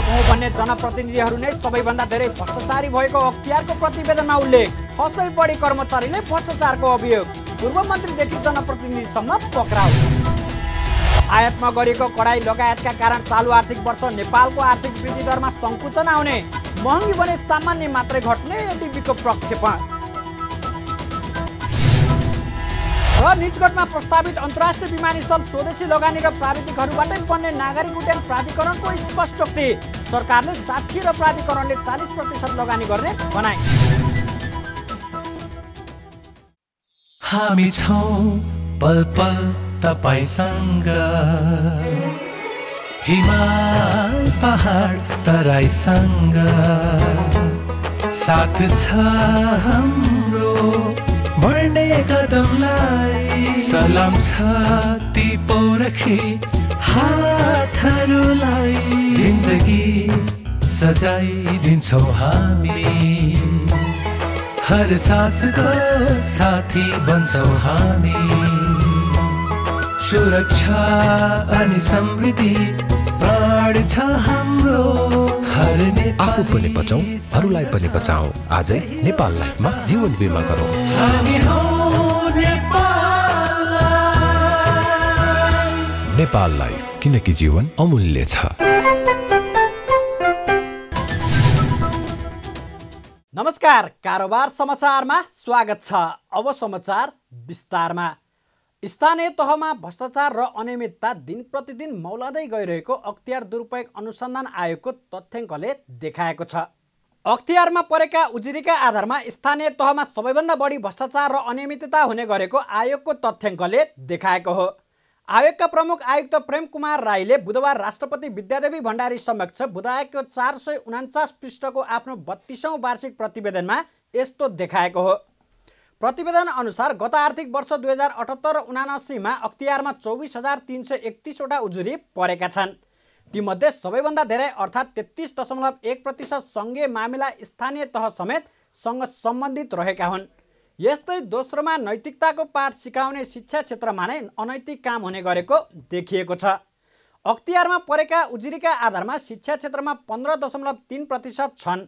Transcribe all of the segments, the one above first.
सेवक हुँ भन्ने जनप्रतिनिधिहरू नै सबैभन्दा धेरै भ्रष्टाचारी भएको अख्तियारको प्रतिवेदनमा उल्लेख छ सय बढी कर्मचारीले भ्रष्टाचारको अभियोग पूर्व मन्त्रीदेखि जनप्रतिनिधिसम्म पक्राउ आयातमा गरिएको कडाई लगायतका कारण चालु आर्थिक वर्ष नेपालको आर्थिक वृद्धि दरमा सङ्कुचन आउने महँगी भने सामान्य मात्रै घट्ने बिको प्रक्षेपण र निजगढमा प्रस्तावित अन्तर्राष्ट्रिय विमानस्थल स्वदेशी लगानी र प्राविधिकहरूबाटै बन्ने नागरिक उड्डयन प्राधिकरणको स्पष्टोक्ति सरकारले साठी र प्राधिकरणले चालिस प्रतिशत लगानी गर्ने बनाए हामी छौ पल पल तपाईँसँग हिमाल पहाड तराईसँग साथ छ हाम्रो बढ्ने कदमलाई सलाम छाती ती पौरखे हातहरूलाई जिन्दगी सजाइदिन्छौँ हामी हर सासको साथी बन्छौँ हामी सुरक्षा अनि समृद्धि प्राण छ हाम्रो आफू पनि बचाउ अरूलाई पनि बचाऊ आजै नेपाल लाइफमा जीवन बिमा गरौँ नेपाललाई किनकि जीवन अमूल्य छ नमस्कार कारोबार समाचारमा स्वागत छ अब समाचार विस्तारमा स्थानीय तहमा भ्रष्टाचार र अनियमितता दिन प्रतिदिन मौलादै गइरहेको अख्तियार दुरुपयोग अनुसन्धान आयोगको तथ्याङ्कले देखाएको छ अख्तियारमा परेका उजुरीका आधारमा स्थानीय तहमा सबैभन्दा बढी भ्रष्टाचार र अनियमितता हुने गरेको आयोगको तथ्याङ्कले देखाएको हो आयोगका प्रमुख आयुक्त प्रेम कुमार राईले बुधबार राष्ट्रपति विद्यादेवी भण्डारी समक्ष बुधायकको चार सय उनान्चास पृष्ठको आफ्नो बत्तिसौँ वार्षिक प्रतिवेदनमा यस्तो देखाएको हो प्रतिवेदन अनुसार गत आर्थिक वर्ष दुई हजार अठहत्तर उनासीमा अख्तियारमा चौबिस हजार तिन सय एकतिसवटा उजुरी परेका छन् तीमध्ये सबैभन्दा धेरै अर्थात् तेत्तिस दशमलव एक प्रतिशत सङ्घीय मामिला स्थानीय तह समेतसँग सम्बन्धित रहेका हुन् यस्तै दोस्रोमा नैतिकताको पाठ सिकाउने शिक्षा क्षेत्रमा नै अनैतिक काम हुने गरेको देखिएको छ अख्तियारमा परेका उजुरीका आधारमा शिक्षा क्षेत्रमा पन्ध्र दशमलव तिन प्रतिशत छन्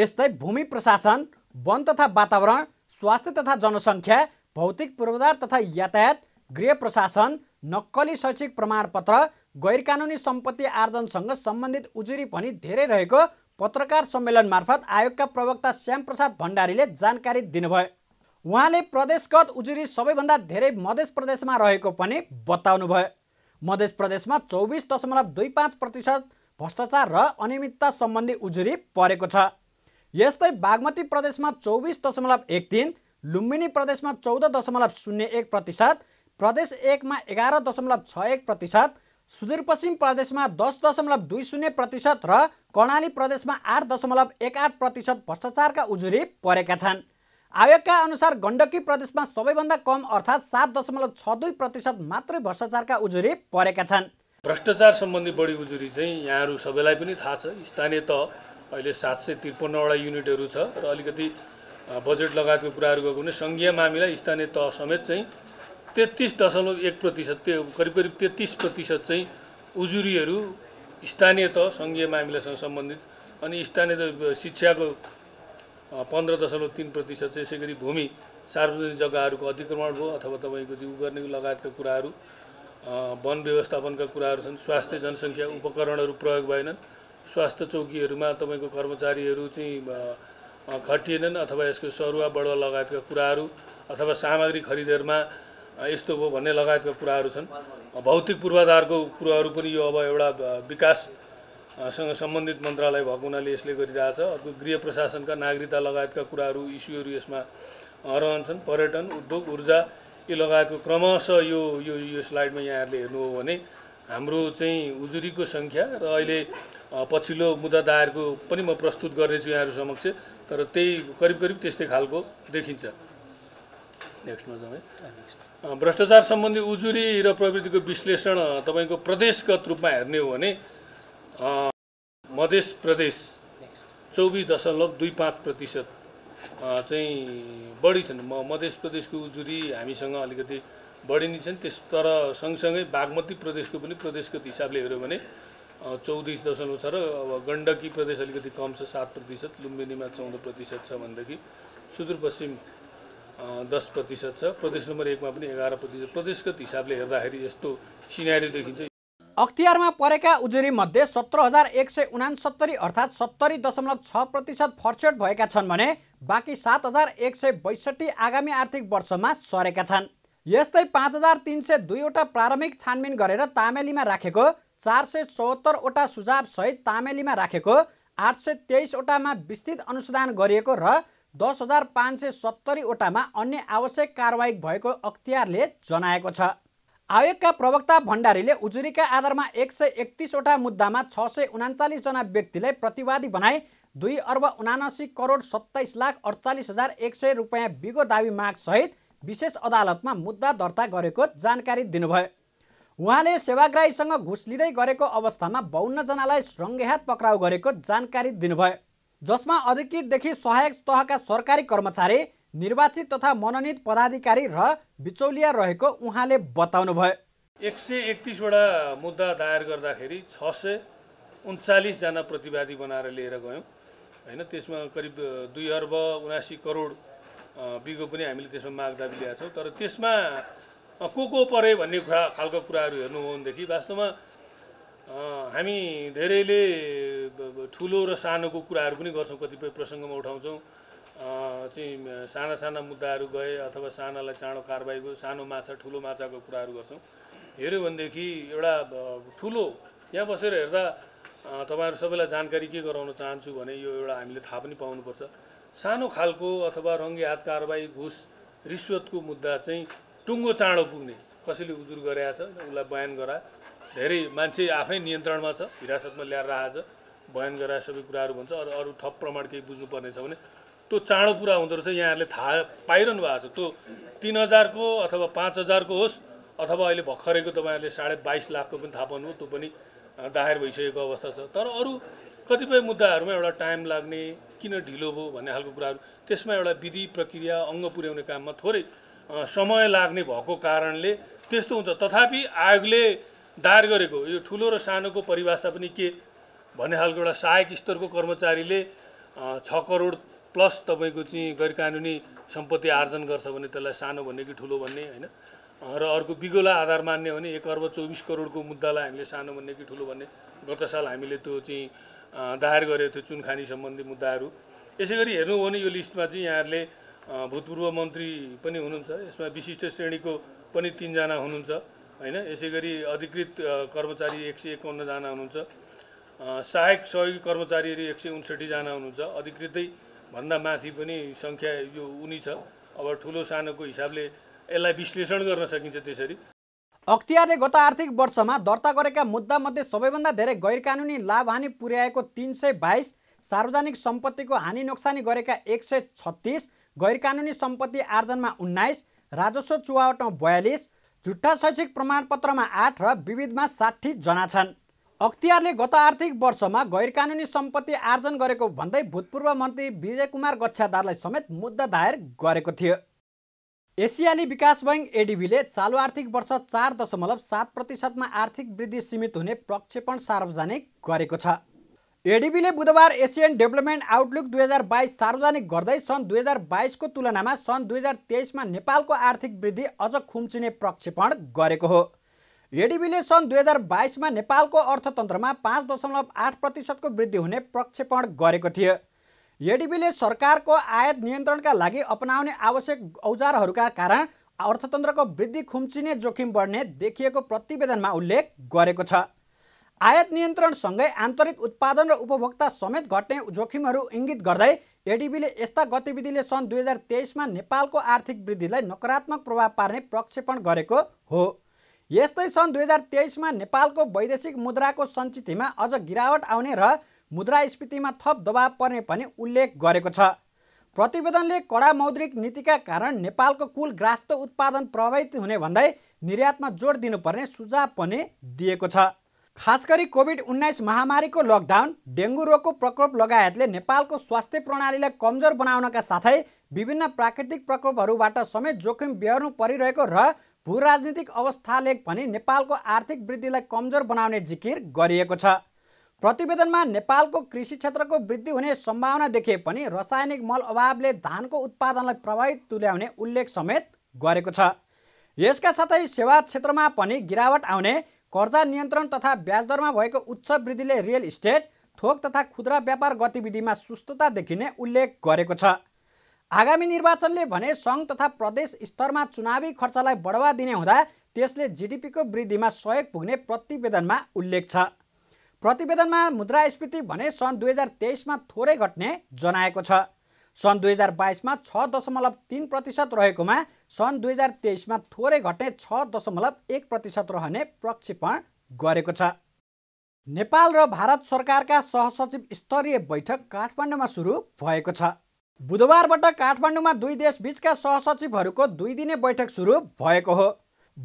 यस्तै भूमि प्रशासन वन तथा वातावरण स्वास्थ्य तथा जनसङ्ख्या भौतिक पूर्वाधार तथा यातायात गृह प्रशासन नक्कली शैक्षिक प्रमाणपत्र गैर कानुनी सम्पत्ति आर्जनसँग सम्बन्धित उजुरी पनि धेरै रहेको पत्रकार सम्मेलन मार्फत आयोगका प्रवक्ता श्यामप्रसाद भण्डारीले जानकारी दिनुभयो उहाँले प्रदेशगत उजुरी सबैभन्दा धेरै मध्य प्रदेशमा रहेको पनि बताउनुभयो मध्य प्रदेशमा चौबिस दशमलव दुई पाँच प्रतिशत भ्रष्टाचार र अनियमितता सम्बन्धी उजुरी परेको छ यस्तै बागमती प्रदेशमा चौबिस दशमलव एक तिन लुम्बिनी प्रदेशमा चौध दशमलव शून्य एक प्रतिशत प्रदेश एकमा एघार दशमलव छ एक प्रतिशत सुदूरपश्चिम प्रदेशमा दस दशमलव दुई शून्य प्रतिशत र कर्णाली प्रदेशमा आठ दशमलव एक आठ प्रतिशत भ्रष्टाचारका उजुरी परेका छन् आयोगका अनुसार गण्डकी प्रदेशमा सबैभन्दा कम अर्थात् सात दशमलव छ दुई प्रतिशत मात्रै भ्रष्टाचारका उजुरी परेका छन् भ्रष्टाचार सम्बन्धी बढी उजुरी चाहिँ यहाँहरू सबैलाई पनि थाहा छ स्थानीय तह अहिले सात सय त्रिपन्नवटा युनिटहरू छ र अलिकति बजेट लगायतको कुराहरू गएको भने सङ्घीय मामिला स्थानीय तह समेत चाहिँ तेत्तिस दशमलव एक प्रतिशत त्यो करिब करिब तेत्तिस प्रतिशत चाहिँ उजुरीहरू स्थानीय तह सङ्घीय मामिलासँग सम्बन्धित अनि स्थानीय शिक्षाको पन्ध्र दशमलव तिन प्रतिशत चाहिँ यसै गरी भूमि सार्वजनिक जग्गाहरूको अतिक्रमण भयो अथवा तपाईँको जिउ गर्ने लगायतका कुराहरू वन व्यवस्थापनका कुराहरू छन् स्वास्थ्य जनसङ्ख्या उपकरणहरू प्रयोग भएनन् स्वास्थ्य चौकीहरूमा तपाईँको कर्मचारीहरू चाहिँ खटिएनन् अथवा यसको सरुवा बढुवा लगायतका कुराहरू अथवा सामग्री खरिदहरूमा यस्तो भयो भन्ने लगायतका कुराहरू छन् भौतिक पूर्वाधारको कुराहरू पनि यो अब एउटा विकास सँग सम्बन्धित मन्त्रालय भएको हुनाले यसले गरिरहेछ अर्को गृह प्रशासनका नागरिकता लगायतका कुराहरू इस्युहरू यसमा रहन्छन् पर्यटन उद्योग ऊर्जा यी लगायतको क्रमशः यो यो यो स्लाइडमा यहाँहरूले हेर्नु हो भने हाम्रो चाहिँ उजुरीको सङ्ख्या र अहिले पछिल्लो मुद्दा दायरको पनि म प्रस्तुत गर्नेछु यहाँहरू समक्ष तर त्यही करिब करिब त्यस्तै खालको देखिन्छ नेक्स्टमा जाउँ है भ्रष्टाचार सम्बन्धी उजुरी र प्रविधिको विश्लेषण तपाईँको प्रदेशगत रूपमा हेर्ने हो भने मध्य प्रदेश चौबिस दशमलव दुई पाँच प्रतिशत चाहिँ बढी छन् म मध्य प्रदेशको उजुरी हामीसँग अलिकति बढी नै छन् त्यस तर सँगसँगै बागमती प्रदेशको पनि प्रदेशगत हिसाबले हेऱ्यो भने चौबिस दशमलव छ र अब गण्डकी प्रदेश अलिकति कम छ सात प्रतिशत लुम्बिनीमा चौध प्रतिशत छ भनेदेखि सुदूरपश्चिम दस प्रतिशत छ प्रदेश नम्बर एकमा पनि एघार प्रतिशत प्रदेशगत हिसाबले हेर्दाखेरि यस्तो सिनारी देखिन्छ अख्तियारमा परेका उजुरीमध्ये सत्र हजार एक सय उनासत्तरी अर्थात् सत्तरी दशमलव छ प्रतिशत फर्सेट भएका छन् भने बाँकी सात हजार एक सय बैसठी आगामी आर्थिक वर्षमा सरेका छन् यस्तै पाँच हजार तिन सय दुईवटा प्रारम्भिक छानबिन गरेर तामेलीमा राखेको चार सय चौहत्तरवटा सुझावसहित तामेलीमा राखेको आठ सय तेइसवटामा विस्तृत अनुसन्धान गरिएको र दस हजार पाँच सय सत्तरीवटामा अन्य आवश्यक कारवाही भएको अख्तियारले जनाएको छ आयोगका प्रवक्ता भण्डारीले उजुरीका आधारमा एक सय एकतिसवटा मुद्दामा छ सय उनाचालिसजना व्यक्तिलाई प्रतिवादी बनाए दुई अर्ब उनासी करोड सत्ताइस लाख अडचालिस हजार एक सय रुपियाँ बिगो दावी मागसहित विशेष अदालतमा मुद्दा दर्ता गरेको जानकारी दिनुभयो उहाँले सेवाग्राहीसँग घुस लिँदै गरेको अवस्थामा बाहुन्नजनालाई रङ्गेहात पक्राउ गरेको जानकारी दिनुभयो जसमा अधिकृतदेखि सहायक तहका सरकारी कर्मचारी निर्वाचित तथा मनोनित पदाधिकारी र बिचौलिया रहेको उहाँले बताउनुभयो एक सय एकतिसवटा मुद्दा दायर गर्दाखेरि छ सय उन्चालिसजना प्रतिवादी बनाएर लिएर गयौँ होइन त्यसमा करिब दुई अर्ब उनासी करोड बिगो पनि हामीले त्यसमा माग दाबी ल्याएको छौँ तर त्यसमा को को परे भन्ने कुरा खालको कुराहरू हेर्नु हो भनेदेखि वास्तवमा हामी धेरैले ठुलो र सानोको कुराहरू पनि गर्छौँ कतिपय प्रसङ्गमा उठाउँछौँ चाहिँ साना साना मुद्दाहरू गए अथवा सानालाई चाँडो कारवाहीको सानो माछा ठुलो माछाको कुराहरू गर्छौँ हेऱ्यो भनेदेखि एउटा ठुलो यहाँ बसेर हेर्दा तपाईँहरू सबैलाई जानकारी के गराउन चाहन्छु भने यो एउटा हामीले थाहा पनि पाउनुपर्छ सानो खालको अथवा रङ्गे हात कारबाही घुस रिश्वतको मुद्दा चाहिँ टुङ्गो चाँडो पुग्ने कसैले उजुर छ उसलाई बयान गरा धेरै मान्छे आफ्नै नियन्त्रणमा छ हिरासतमा ल्याएर आज बयान गराए सबै कुराहरू भन्छ अरू अरू थप प्रमाण केही बुझ्नुपर्ने छ भने त्यो चाँडो पुरा हुँदो रहेछ यहाँहरूले थाहा पाइरहनु भएको छ त्यो तिन हजारको अथवा पाँच हजारको होस् अथवा अहिले भर्खरैको तपाईँहरूले साढे बाइस लाखको पनि थाहा पाउनु त्यो पनि दायर भइसकेको अवस्था छ तर अरू कतिपय मुद्दाहरूमा एउटा टाइम लाग्ने किन ढिलो भयो भन्ने खालको कुराहरू त्यसमा एउटा विधि प्रक्रिया अङ्ग पुर्याउने काममा थोरै समय लाग्ने भएको कारणले त्यस्तो हुन्छ तथापि आयोगले दायर गरेको यो ठुलो र सानोको परिभाषा पनि के भन्ने खालको एउटा सहायक स्तरको कर्मचारीले छ करोड प्लस तपाईँको चाहिँ गैर कानुनी सम्पत्ति आर्जन गर्छ भने त्यसलाई सानो भन्ने कि ठुलो भन्ने होइन र अर्को बिगोला आधार मान्ने हो भने एक अर्ब चौबिस करोडको मुद्दालाई हामीले सानो भन्ने कि ठुलो भन्ने गत साल हामीले त्यो चाहिँ दायर गरेको थियो चुनखानी सम्बन्धी मुद्दाहरू यसै गरी हेर्नु हो भने यो लिस्टमा चाहिँ यहाँहरूले भूतपूर्व मन्त्री पनि हुनुहुन्छ यसमा विशिष्ट श्रेणीको पनि तिनजना हुनुहुन्छ होइन यसै गरी अधिकृत कर्मचारी एक सय एकाउन्नजना हुनुहुन्छ सहायक सहयोगी कर्मचारीहरू एक सय उन्सठीजना हुनुहुन्छ अधिकृतै भन्दा माथि पनि सङ्ख्या यो उनी छ अब ठुलो सानोको हिसाबले यसलाई विश्लेषण गर्न सकिन्छ त्यसरी अख्तियारले गत आर्थिक वर्षमा दर्ता गरेका मुद्दामध्ये सबैभन्दा धेरै गैरकानुनी लाभ हानि पुर्याएको तिन सय बाइस सार्वजनिक सम्पत्तिको हानि नोक्सानी गरेका एक सय छत्तिस गैर कानुनी सम्पत्ति आर्जनमा उन्नाइस राजस्व चुहावटमा बयालिस झुट्टा शैक्षिक प्रमाणपत्रमा आठ र विविधमा साठीजना छन् अख्तियारले गत आर्थिक वर्षमा गैर कानुनी सम्पत्ति आर्जन गरेको भन्दै भूतपूर्व मन्त्री विजय कुमार गच्छादारलाई समेत मुद्दा दायर गरेको थियो एसियाली विकास बैङ्क एडिबीले चालु आर्थिक वर्ष चार दशमलव सात प्रतिशतमा आर्थिक वृद्धि सीमित हुने प्रक्षेपण सार्वजनिक गरेको छ एडिबीले बुधबार एसियन डेभलपमेन्ट आउटलुक दुई हजार बाइस सार्वजनिक गर्दै सन् दुई हजार बाइसको तुलनामा सन् दुई हजार तेइसमा नेपालको आर्थिक वृद्धि अझ खुम्चिने प्रक्षेपण गरेको हो एडिबीले सन् दुई हजार बाइसमा नेपालको अर्थतन्त्रमा पाँच दशमलव आठ प्रतिशतको वृद्धि हुने प्रक्षेपण गरेको थियो एडिबीले सरकारको आयात नियन्त्रणका लागि अपनाउने आवश्यक औजारहरूका कारण अर्थतन्त्रको वृद्धि खुम्चिने जोखिम बढ्ने देखिएको प्रतिवेदनमा उल्लेख गरेको छ आयात नियन्त्रणसँगै आन्तरिक उत्पादन र उपभोक्ता समेत घट्ने जोखिमहरू इङ्गित गर्दै एडिबीले यस्ता गतिविधिले सन् दुई हजार तेइसमा नेपालको आर्थिक वृद्धिलाई नकारात्मक प्रभाव पार्ने प्रक्षेपण गरेको हो यस्तै सन् दुई हजार तेइसमा नेपालको वैदेशिक मुद्राको सञ्चितमा अझ गिरावट आउने र मुद्रास्फीतिमा थप दबाव पर्ने पनि उल्लेख गरेको छ प्रतिवेदनले कडा मौद्रिक नीतिका कारण नेपालको कुल ग्रास्त उत्पादन प्रभावित हुने भन्दै निर्यातमा जोड दिनुपर्ने सुझाव पनि दिएको छ खास गरी कोभिड उन्नाइस महामारीको लकडाउन डेङ्गु रोगको प्रकोप लगायतले नेपालको स्वास्थ्य प्रणालीलाई कमजोर बनाउनका साथै विभिन्न प्राकृतिक प्रकोपहरूबाट समेत जोखिम बेहोर्नु परिरहेको र भूराजनीतिक अवस्थाले पनि नेपालको आर्थिक वृद्धिलाई कमजोर बनाउने जिकिर गरिएको छ प्रतिवेदनमा नेपालको कृषि क्षेत्रको वृद्धि हुने सम्भावना देखिए पनि रासायनिक मल अभावले धानको उत्पादनलाई प्रभावित तुल्याउने उल्लेख समेत गरेको छ यसका साथै सेवा क्षेत्रमा पनि गिरावट आउने कर्जा नियन्त्रण तथा ब्याजदरमा भएको उच्च वृद्धिले रियल इस्टेट थोक तथा खुद्रा व्यापार गतिविधिमा सुस्तता देखिने उल्लेख गरेको छ आगामी निर्वाचनले भने सङ्घ तथा प्रदेश स्तरमा चुनावी खर्चलाई बढावा दिने हुँदा त्यसले जिडिपीको वृद्धिमा सहयोग पुग्ने प्रतिवेदनमा उल्लेख छ प्रतिवेदनमा मुद्रास्फीति भने सन् दुई हजार तेइसमा थोरै घट्ने जनाएको छ सन् दुई हजार बाइसमा छ दशमलव तिन प्रतिशत रहेकोमा सन् दुई हजार तेइसमा थोरै घट्ने छ दशमलव एक प्रतिशत रहने प्रक्षेपण गरेको छ नेपाल र भारत सरकारका सहसचिव स्तरीय बैठक काठमाडौँमा सुरु भएको छ बुधबारबाट काठमाडौँमा दुई देश बिचका सहसचिवहरूको दुई दिने बैठक सुरु भएको हो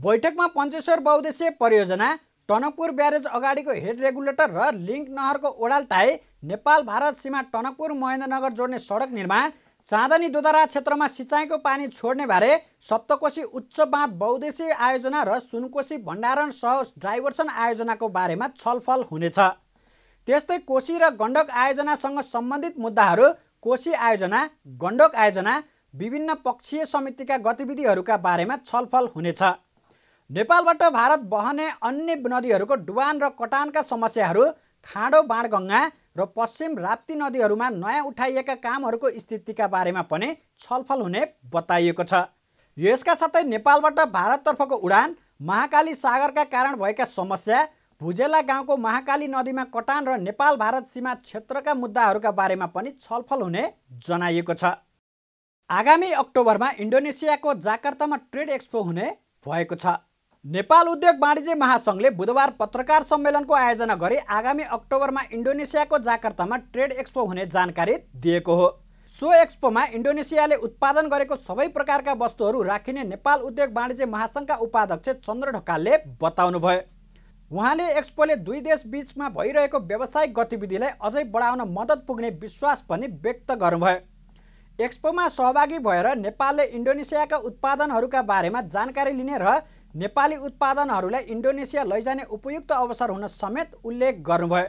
बैठकमा पञ्चेश्वर बहुद्देश्य परियोजना टनकपुर ब्यारेज अगाडिको हेड रेगुलेटर र लिङ्क नहरको ओडाल टाई नेपाल भारत सीमा टनकपुर महेन्द्रनगर जोड्ने सडक निर्माण चाँदनी दोधारा क्षेत्रमा सिँचाइको पानी छोड्ने बारे सप्तकोशी उच्च बाँध बहुद्देशी आयोजना र सुनकोशी भण्डारण सह ड्राइभर्सन आयोजनाको बारेमा छलफल हुनेछ त्यस्तै कोशी र गण्डक आयोजनासँग सम्बन्धित मुद्दाहरू कोशी आयोजना गण्डक आयोजना विभिन्न पक्षीय समितिका गतिविधिहरूका बारेमा छलफल हुनेछ नेपालबाट भारत बहने अन्य नदीहरूको डुवान र कटानका समस्याहरू खाँडो बाँडगङ्गा र पश्चिम राप्ती नदीहरूमा नयाँ उठाइएका कामहरूको स्थितिका बारेमा पनि छलफल हुने बताइएको छ यसका साथै नेपालबाट भारततर्फको उडान महाकाली सागरका कारण भएका समस्या भुजेला गाउँको महाकाली नदीमा कटान र नेपाल भारत सीमा क्षेत्रका मुद्दाहरूका बारेमा पनि छलफल हुने जनाइएको छ आगामी अक्टोबरमा इन्डोनेसियाको जाकर्तामा ट्रेड एक्सपो हुने भएको छ नेपाल उद्योग वाणिज्य महासङ्घले बुधबार पत्रकार सम्मेलनको आयोजना गरी आगामी अक्टोबरमा इन्डोनेसियाको जाकर्तामा ट्रेड एक्सपो हुने जानकारी दिएको हो सो एक्सपोमा इन्डोनेसियाले उत्पादन गरेको सबै प्रकारका वस्तुहरू राखिने नेपाल उद्योग वाणिज्य महासङ्घका उपाध्यक्ष चन्द्र ढकालले बताउनुभयो उहाँले एक्सपोले दुई देश बीचमा भइरहेको व्यावसायिक गतिविधिलाई अझै बढाउन मद्दत पुग्ने विश्वास पनि व्यक्त गर्नुभयो एक्सपोमा सहभागी भएर नेपालले इन्डोनेसियाका उत्पादनहरूका बारेमा जानकारी लिने र नेपाली उत्पादनहरूलाई इन्डोनेसिया लैजाने उपयुक्त अवसर हुन समेत उल्लेख गर्नुभयो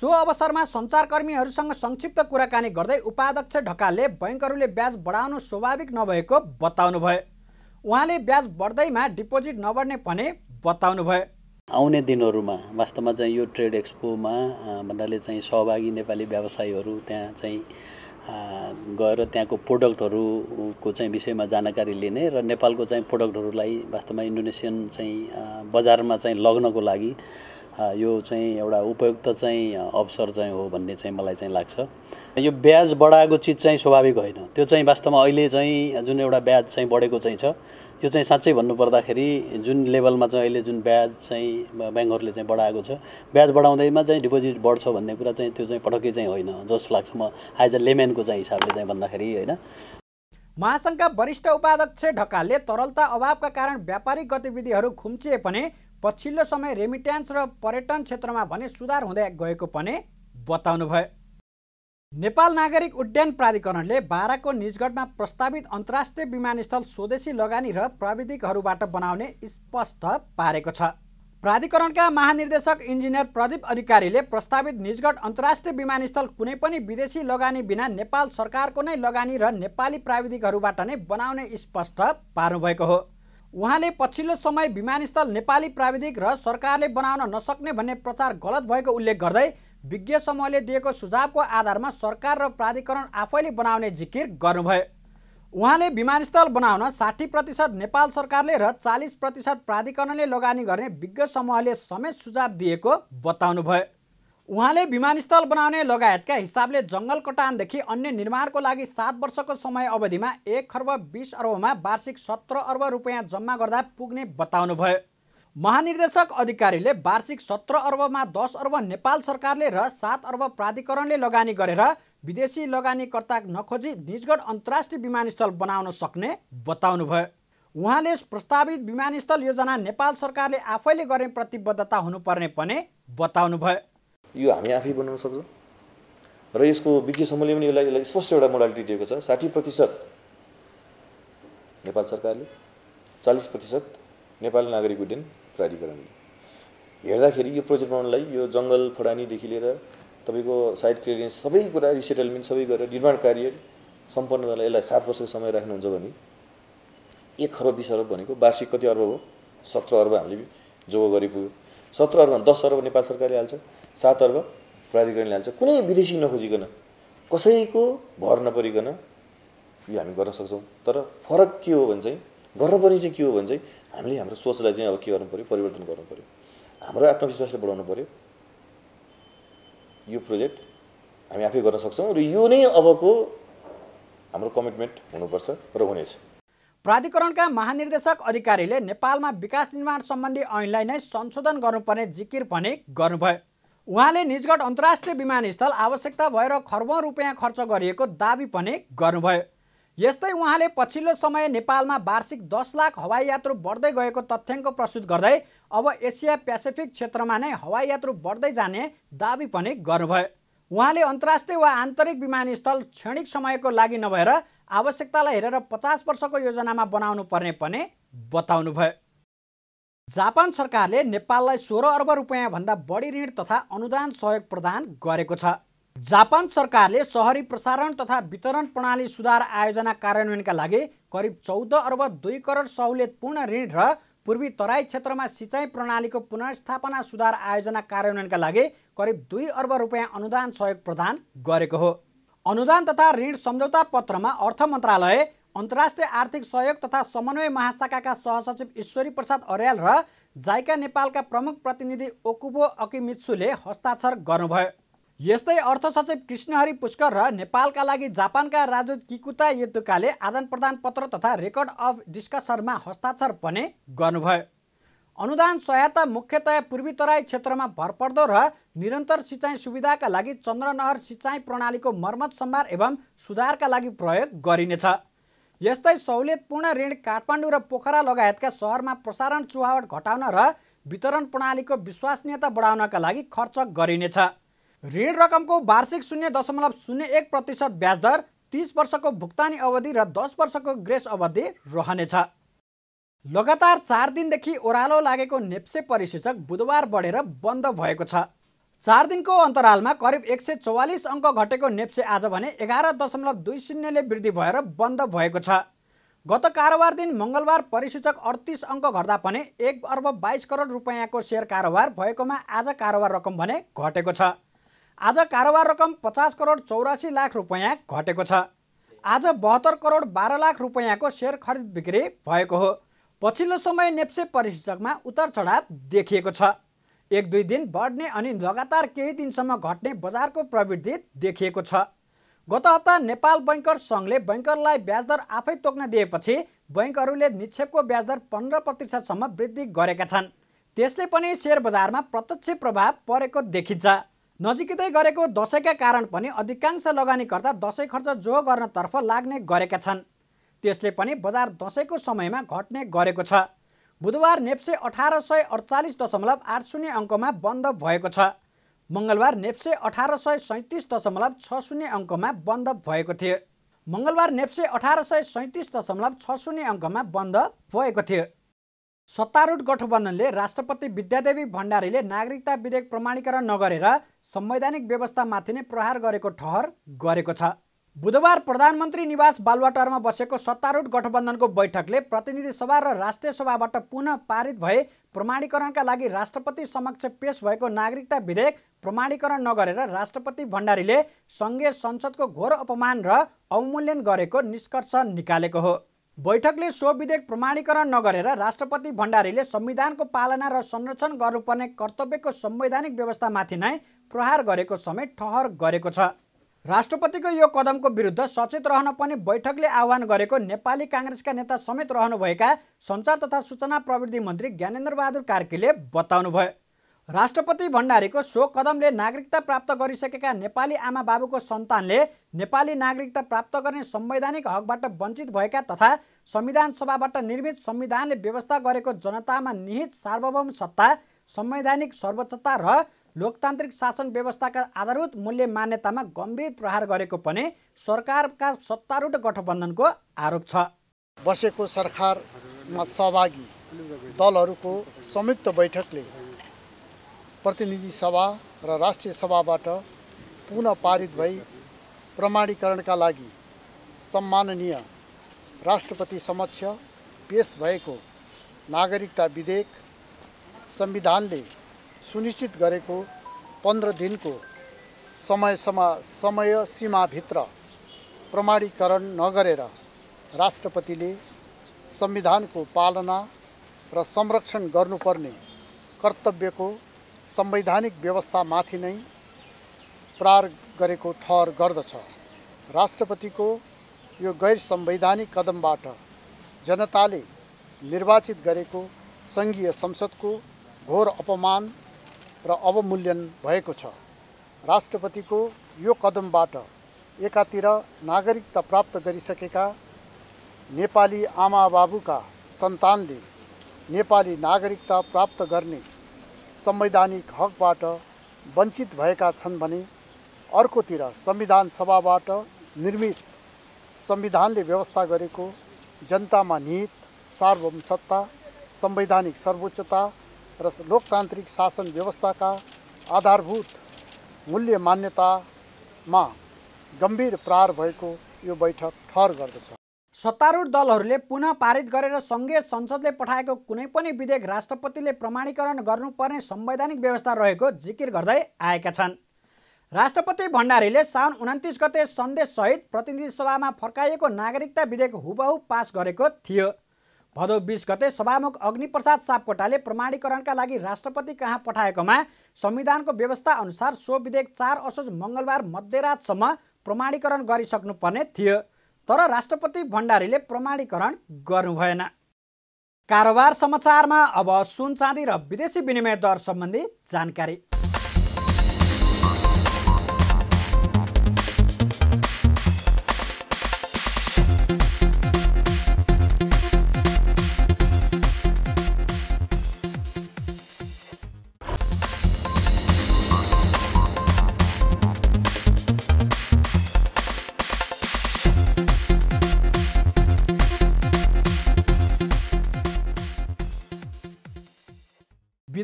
सो अवसरमा सञ्चारकर्मीहरूसँग संक्षिप्त कुराकानी गर्दै उपाध्यक्ष ढकालले बैङ्कहरूले ब्याज बढाउनु स्वाभाविक नभएको बताउनुभयो उहाँले ब्याज बढ्दैमा डिपोजिट नबढ्ने भने बताउनुभयो आउने दिनहरूमा वास्तवमा चाहिँ यो ट्रेड एक्सपोमा भन्नाले चाहिँ सहभागी नेपाली व्यवसायीहरू त्यहाँ चाहिँ गएर त्यहाँको प्रोडक्टहरूको चाहिँ विषयमा जानकारी लिने र नेपालको चाहिँ प्रोडक्टहरूलाई वास्तवमा इन्डोनेसियन चाहिँ बजारमा चाहिँ लग्नको लागि यो चाहिँ एउटा उपयुक्त चाहिँ अवसर चाहिँ हो भन्ने चाहिँ मलाई चाहिँ लाग्छ यो ब्याज बढाएको चिज चाहिँ स्वाभाविक होइन त्यो चाहिँ वास्तवमा अहिले चाहिँ जुन एउटा ब्याज चाहिँ बढेको चाहिँ छ यो चाहिँ साँच्चै भन्नुपर्दाखेरि जुन लेभलमा चाहिँ अहिले जुन ब्याज चाहिँ ब्याङ्कहरूले चाहिँ बढाएको छ ब्याज बढाउँदैमा चाहिँ डिपोजिट बढ्छ भन्ने कुरा चाहिँ त्यो चाहिँ पटक्कै चाहिँ होइन जस्तो लाग्छ म एज अ लेम्यानको चाहिँ हिसाबले चाहिँ भन्दाखेरि होइन महासङ्घका वरिष्ठ उपाध्यक्ष ढकालले तरलता अभावका कारण व्यापारिक गतिविधिहरू खुम्चिए पनि पछिल्लो समय रेमिट्यान्स र पर्यटन क्षेत्रमा भने सुधार हुँदै गएको पनि बताउनुभयो नेपाल नागरिक उड्डयन प्राधिकरणले बाह्रको निजगढमा प्रस्तावित अन्तर्राष्ट्रिय विमानस्थल स्वदेशी लगानी र प्राविधिकहरूबाट बनाउने स्पष्ट पारेको छ प्राधिकरणका महानिर्देशक इन्जिनियर प्रदीप अधिकारीले प्रस्तावित निजगढ अन्तर्राष्ट्रिय विमानस्थल कुनै पनि विदेशी लगानी बिना नेपाल सरकारको नै लगानी र नेपाली प्राविधिकहरूबाट नै बनाउने स्पष्ट पार्नुभएको हो उहाँले पछिल्लो समय विमानस्थल नेपाली प्राविधिक र सरकारले बनाउन नसक्ने भन्ने प्रचार गलत भएको उल्लेख गर्दै विज्ञ समूहले दिएको सुझावको आधारमा सरकार र प्राधिकरण आफैले बनाउने जिकिर गर्नुभयो उहाँले विमानस्थल बनाउन साठी प्रतिशत नेपाल सरकारले र चालिस प्रतिशत प्राधिकरणले लगानी गर्ने विज्ञ समूहले समेत सुझाव दिएको बताउनुभयो उहाँले विमानस्थल बनाउने लगायतका हिसाबले जङ्गल कटानदेखि अन्य निर्माणको लागि सात वर्षको समय अवधिमा एक खर्ब बिस अर्बमा वार्षिक सत्र अर्ब रुपियाँ जम्मा गर्दा पुग्ने बताउनुभयो महानिर्देशक अधिकारीले वार्षिक सत्र अर्बमा दस अर्ब नेपाल सरकारले र सात अर्ब प्राधिकरणले लगानी गरेर विदेशी लगानीकर्ता नखोजी निजगढ अन्तर्राष्ट्रिय विमानस्थल बनाउन सक्ने बताउनुभयो उहाँले प्रस्तावित विमानस्थल योजना नेपाल सरकारले आफैले गर्ने प्रतिबद्धता हुनुपर्ने पनि बताउनुभयो यो हामी आफै बनाउन सक्छौँ र यसको विज्ञ समूहले पनि यसलाई यसलाई स्पष्ट एउटा मोडालिटी दिएको छ साठी प्रतिशत नेपाल सरकारले चालिस प्रतिशत नेपाल नागरिक उड्डयन प्राधिकरणले हेर्दाखेरि यो प्रोजेक्ट बनाउनलाई यो जङ्गल फडानीदेखि लिएर तपाईँको साइड क्लियरेन्स सबै कुरा रिसेटलमेन्ट सबै गरेर निर्माण कार्य सम्पन्न गर्नलाई यसलाई सात वर्षको समय राख्नुहुन्छ भने एक खरब बिस अरब भनेको वार्षिक कति अर्ब हो सत्र अर्ब हामीले जोगो गरिपुग्यो सत्र अर्ब दस अर्ब नेपाल सरकारले हाल्छ सात अर्ब प्राधिकरणले हाल्छ कुनै विदेशी नखोजिकन कसैको भर नपरिकन यो हामी गर्न सक्छौँ तर फरक के हो भने चाहिँ गर्न गर्नुपर्ने चाहिँ के हो भने चाहिँ हामीले हाम्रो सोचलाई चाहिँ अब के गर्नु पऱ्यो परिवर्तन गर्नु पऱ्यो हाम्रो आत्मविश्वासले बढाउनु पऱ्यो यो प्रोजेक्ट हामी आफै गर्न सक्छौँ र यो नै अबको हाम्रो कमिटमेन्ट हुनुपर्छ र हुनेछ प्राधिकरणका महानिर्देशक अधिकारीले नेपालमा विकास निर्माण सम्बन्धी ऐनलाई नै संशोधन गर्नुपर्ने जिकिर पनि गर्नुभयो उहाँले निजगढ अन्तर्राष्ट्रिय विमानस्थल आवश्यकता भएर खर्बौँ रुपियाँ खर्च गरिएको दावी पनि गर्नुभयो यस्तै उहाँले पछिल्लो समय नेपालमा वार्षिक दस लाख हवाई हवाईयात्रु बढ्दै गएको तथ्याङ्क प्रस्तुत गर्दै अब एसिया पेसिफिक क्षेत्रमा नै हवाई हवाईयात्रु बढ्दै जाने दावी पनि गर्नुभयो उहाँले अन्तर्राष्ट्रिय वा आन्तरिक विमानस्थल क्षणिक समयको लागि नभएर आवश्यकतालाई हेरेर पचास वर्षको योजनामा बनाउनु पर्ने पनि बताउनुभयो जापान सरकारले नेपाललाई सोह्र अर्ब रुपियाँभन्दा बढी ऋण तथा अनुदान सहयोग प्रदान गरेको छ जापान सरकारले सहरी प्रसारण तथा वितरण प्रणाली सुधार आयोजना कार्यान्वयनका लागि करिब चौध अर्ब दुई करोड सहुलियत पूर्ण ऋण र पूर्वी तराई क्षेत्रमा सिँचाइ प्रणालीको पुनर्स्थापना सुधार आयोजना कार्यान्वयनका लागि करिब दुई अर्ब रुपियाँ अनुदान सहयोग प्रदान गरेको हो अनुदान तथा ऋण सम्झौता पत्रमा अर्थ मन्त्रालय अन्तर्राष्ट्रिय आर्थिक सहयोग तथा समन्वय महाशाखाका सहसचिव ईश्वरी प्रसाद अर्याल र जाइका नेपालका प्रमुख प्रतिनिधि ओकुबो अकिमित्सुले हस्ताक्षर गर्नुभयो यस्तै अर्थ सचिव कृष्णहरि पुष्कर र नेपालका लागि जापानका राजदूत किकुता येतुकाले आदान प्रदान पत्र तथा रेकर्ड अफ डिस्कसनमा हस्ताक्षर पनि गर्नुभयो अनुदान सहायता मुख्यतया पूर्वी तराई क्षेत्रमा भरपर्दो र निरन्तर सिँचाइ सुविधाका लागि चन्द्रनहर सिँचाइ प्रणालीको मर्मत सम्भार एवं सुधारका लागि प्रयोग गरिनेछ यस्तै सहुलियतपूर्ण ऋण काठमाडौँ र पोखरा लगायतका सहरमा प्रसारण चुहावट घटाउन र वितरण प्रणालीको विश्वसनीयता बढाउनका लागि खर्च गरिनेछ ऋण रकमको वार्षिक शून्य दशमलव शून्य एक प्रतिशत ब्याजदर तिस वर्षको भुक्तानी अवधि र दस वर्षको ग्रेस अवधि रहनेछ लगातार चार दिनदेखि ओह्रालो लागेको नेप्से परिसूचक बुधबार बढेर बन्द भएको छ चार दिनको अन्तरालमा करिब एक सय चौवालिस अङ्क घटेको नेप्से आज भने एघार दशमलव दुई शून्यले वृद्धि भएर बन्द भएको छ गत कारोबार दिन मङ्गलबार परिसूचक अडतिस अङ्क घट्दा पनि एक अर्ब बाइस करोड रुपियाँको सेयर कारोबार भएकोमा आज कारोबार रकम भने घटेको छ आज कारोबार रकम पचास करोड चौरासी लाख रुपियाँ घटेको छ आज बहत्तर करोड बाह्र लाख रुपियाँको सेयर खरिद बिक्री भएको हो पछिल्लो समय नेप्से परिसूचकमा उतार चढाव देखिएको छ एक दुई दिन बढ्ने अनि लगातार केही दिनसम्म घट्ने बजारको प्रवृत्ति देखिएको छ गत हप्ता नेपाल बैङ्कर सङ्घले बैङ्करलाई ब्याजदर आफै तोक्न दिएपछि बैङ्कहरूले निक्षेपको ब्याजदर पन्ध्र प्रतिशतसम्म वृद्धि गरेका छन् त्यसले पनि सेयर बजारमा प्रत्यक्ष प्रभाव परेको देखिन्छ नजिकै गरेको दसैँका कारण पनि अधिकांश लगानीकर्ता दसैँ खर्च जो गर्नतर्फ लाग्ने गरेका छन् त्यसले पनि बजार दसैँको समयमा घट्ने गरेको छ बुधबार नेप्से अठार सय अडचालिस दशमलव आठ शून्य अङ्कमा बन्द भएको छ मङ्गलबार नेप्से अठार सय सैँतिस दशमलव छ शून्य अङ्कमा बन्द भएको थियो मङ्गलबार नेप्से अठार सय सैँतिस दशमलव छ शून्य अङ्कमा बन्द भएको थियो सत्तारूढ गठबन्धनले राष्ट्रपति विद्यादेवी भण्डारीले नागरिकता विधेयक प्रमाणीकरण नगरेर संवैधानिक व्यवस्थामाथि नै प्रहार गरेको ठहर गरेको छ बुधबार प्रधानमन्त्री निवास बालुवाटारमा बसेको सत्तारूढ गठबन्धनको बैठकले प्रतिनिधि सभा र राष्ट्रिय सभाबाट पुनः पारित भए प्रमाणीकरणका लागि राष्ट्रपति समक्ष पेश भएको नागरिकता विधेयक प्रमाणीकरण नगरेर राष्ट्रपति भण्डारीले सङ्घीय संसदको घोर अपमान र अवमूल्यन गरेको निष्कर्ष निकालेको हो बैठकले सो विधेयक प्रमाणीकरण नगरेर राष्ट्रपति भण्डारीले संविधानको पालना र संरक्षण गर्नुपर्ने कर्तव्यको संवैधानिक व्यवस्थामाथि नै प्रहार गरेको समेत ठहर गरेको छ राष्ट्रपतिको यो कदमको विरुद्ध सचेत रहन पनि बैठकले आह्वान गरेको नेपाली काङ्ग्रेसका नेता समेत रहनुभएका सञ्चार तथा सूचना प्रविधि मन्त्री ज्ञानेन्द्रबहादुर कार्कीले बताउनुभयो राष्ट्रपति भण्डारीको सो कदमले नागरिकता प्राप्त गरिसकेका नेपाली आमा बाबुको सन्तानले नेपाली नागरिकता प्राप्त गर्ने संवैधानिक हकबाट वञ्चित भएका तथा संविधान सभाबाट निर्मित संविधानले व्यवस्था गरेको जनतामा निहित सार्वभौम सत्ता संवैधानिक सर्वोच्चता र लोकतान्त्रिक शासन व्यवस्थाका आधारभूत मूल्य मान्यतामा गम्भीर प्रहार गरेको पनि सरकारका सत्तारूढ गठबन्धनको आरोप छ बसेको सरकारमा सहभागी दलहरूको संयुक्त बैठकले प्रतिनिधि सभा र राष्ट्रिय सभाबाट पुनः पारित भई प्रमाणीकरणका लागि सम्माननीय राष्ट्रपति समक्ष पेस भएको नागरिकता विधेयक संविधानले सुनिश्चित गरेको पन्ध्र दिनको समा समय सीमाभित्र प्रमाणीकरण नगरेर राष्ट्रपतिले संविधानको पालना र संरक्षण गर्नुपर्ने कर्तव्यको संवैधानिक व्यवस्थामाथि नै प्रार गरेको ठहर गर्दछ राष्ट्रपतिको यो गैर संवैधानिक कदमबाट जनताले निर्वाचित गरेको सङ्घीय संसदको घोर अपमान र अवमूल्यन भएको छ राष्ट्रपतिको यो कदमबाट एकातिर नागरिकता प्राप्त गरिसकेका नेपाली आमा बाबुका सन्तानले नेपाली नागरिकता प्राप्त गर्ने संवैधानिक हकबाट वञ्चित भएका छन् भने अर्कोतिर संविधान सभाबाट निर्मित संविधानले व्यवस्था गरेको जनतामा निहित सार्वभौम सत्ता संवैधानिक सर्वोच्चता र लोकतान्त्रिक शासन व्यवस्थाका आधारभूत मूल्य मान्यतामा गम्भीर प्रहार भएको यो बैठक ठहर गर्दछ सत्तारूढ दलहरूले पुनः पारित गरेर सङ्घीय संसदले पठाएको कुनै पनि विधेयक राष्ट्रपतिले प्रमाणीकरण गर्नुपर्ने संवैधानिक व्यवस्था रहेको जिकिर गर्दै आएका छन् राष्ट्रपति भण्डारीले साउन उन्तिस गते सन्देशसहित प्रतिनिधि सभामा फर्काइएको नागरिकता विधेयक हुबहु पास गरेको थियो भदौ बिस गते सभामुख अग्निप्रसाद सापकोटाले प्रमाणीकरणका लागि राष्ट्रपति कहाँ पठाएकोमा संविधानको व्यवस्था अनुसार सो विधेयक चार असोज मङ्गलबार मध्यरातसम्म प्रमाणीकरण गरिसक्नुपर्ने थियो तर राष्ट्रपति भण्डारीले प्रमाणीकरण गर्नुभएन कारोबार समाचारमा अब सुन चाँदी र विदेशी विनिमय दर सम्बन्धी जानकारी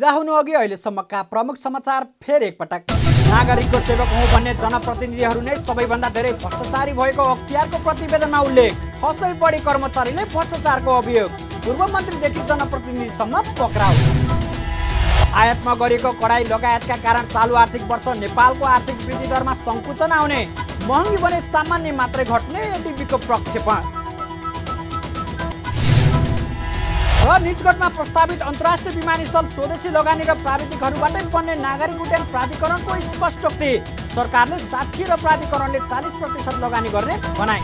बिदा हुनु अघि अहिलेसम्मका प्रमुख समाचार फेरि एकपटक नागरिकको सेवक हुँ भन्ने जनप्रतिनिधिहरू नै सबैभन्दा धेरै भ्रष्टाचारी भएको अख्तियारको प्रतिवेदनमा उल्लेख छ सय बढी कर्मचारीले भ्रष्टाचारको अभियोग पूर्व मन्त्रीदेखि जनप्रतिनिधिसम्म पक्राउ आयातमा गरिएको कडाई लगायतका कारण चालु आर्थिक वर्ष नेपालको आर्थिक वृद्धि दरमा सङ्कुचन आउने महँगी भने सामान्य मात्रै घट्ने बिको प्रक्षेपण र निजगढमा प्रस्तावित अन्तर्राष्ट्रिय विमानस्थल स्वदेशी लगानी र प्राविधिकहरूबाटै बन्ने नागरिक उड्डयन प्राधिकरणको स्पष्टोक्ति सरकारले साठी र प्राधिकरणले चालिस प्रतिशत लगानी गर्ने बनाए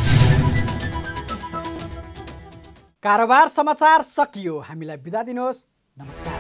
कारोबार समाचार सकियो हामीलाई बिदा दिनुहोस् नमस्कार